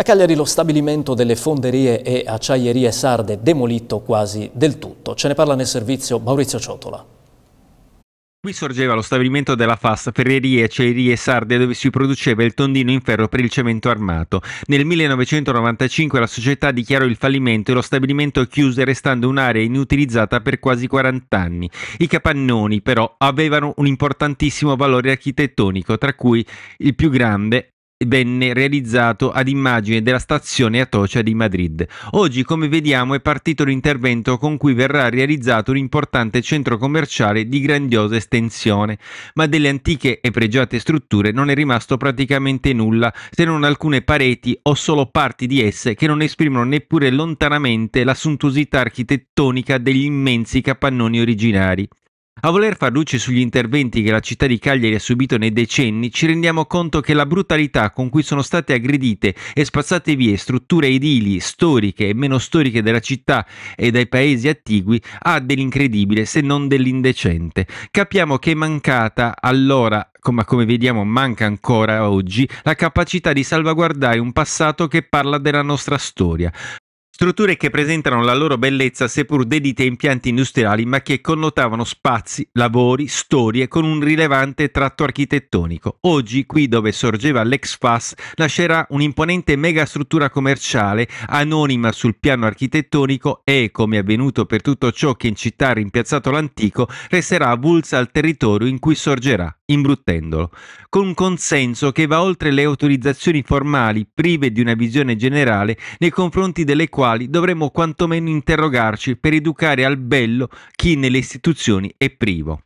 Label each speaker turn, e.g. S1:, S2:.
S1: A Cagliari lo stabilimento delle fonderie e acciaierie sarde demolito quasi del tutto. Ce ne parla nel servizio Maurizio Ciotola.
S2: Qui sorgeva lo stabilimento della FAS Ferrerie e Acciaierie Sarde dove si produceva il tondino in ferro per il cemento armato. Nel 1995 la società dichiarò il fallimento e lo stabilimento chiuse restando un'area inutilizzata per quasi 40 anni. I capannoni però avevano un importantissimo valore architettonico, tra cui il più grande venne realizzato ad immagine della stazione Atocha di Madrid. Oggi, come vediamo, è partito l'intervento con cui verrà realizzato un importante centro commerciale di grandiosa estensione, ma delle antiche e pregiate strutture non è rimasto praticamente nulla, se non alcune pareti o solo parti di esse che non esprimono neppure lontanamente la suntuosità architettonica degli immensi capannoni originari. A voler far luce sugli interventi che la città di Cagliari ha subito nei decenni, ci rendiamo conto che la brutalità con cui sono state aggredite e spazzate via strutture edili, storiche e meno storiche della città e dai paesi attigui ha dell'incredibile se non dell'indecente. Capiamo che è mancata allora ma come vediamo manca ancora oggi, la capacità di salvaguardare un passato che parla della nostra storia strutture che presentano la loro bellezza seppur dedite a impianti industriali, ma che connotavano spazi, lavori, storie con un rilevante tratto architettonico. Oggi, qui dove sorgeva l'ex FAS, nascerà un'imponente megastruttura commerciale, anonima sul piano architettonico e, come è avvenuto per tutto ciò che in città ha rimpiazzato l'antico, resterà avulsa al territorio in cui sorgerà imbruttendolo, con un consenso che va oltre le autorizzazioni formali prive di una visione generale nei confronti delle quali dovremmo quantomeno interrogarci per educare al bello chi nelle istituzioni è privo.